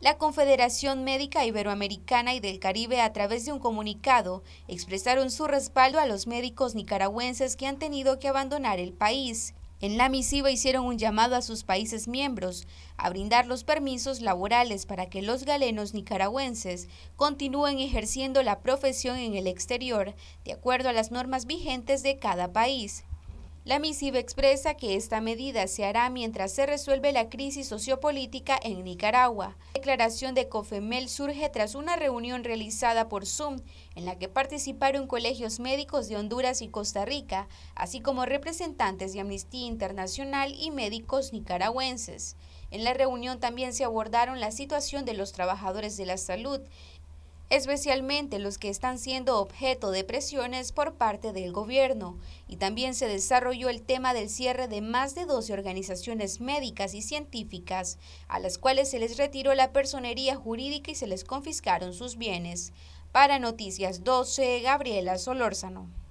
La Confederación Médica Iberoamericana y del Caribe, a través de un comunicado, expresaron su respaldo a los médicos nicaragüenses que han tenido que abandonar el país. En la misiva hicieron un llamado a sus países miembros a brindar los permisos laborales para que los galenos nicaragüenses continúen ejerciendo la profesión en el exterior de acuerdo a las normas vigentes de cada país. La misiva expresa que esta medida se hará mientras se resuelve la crisis sociopolítica en Nicaragua. La declaración de COFEMEL surge tras una reunión realizada por Zoom en la que participaron colegios médicos de Honduras y Costa Rica, así como representantes de Amnistía Internacional y médicos nicaragüenses. En la reunión también se abordaron la situación de los trabajadores de la salud, especialmente los que están siendo objeto de presiones por parte del gobierno. Y también se desarrolló el tema del cierre de más de 12 organizaciones médicas y científicas, a las cuales se les retiró la personería jurídica y se les confiscaron sus bienes. Para Noticias 12, Gabriela Solórzano.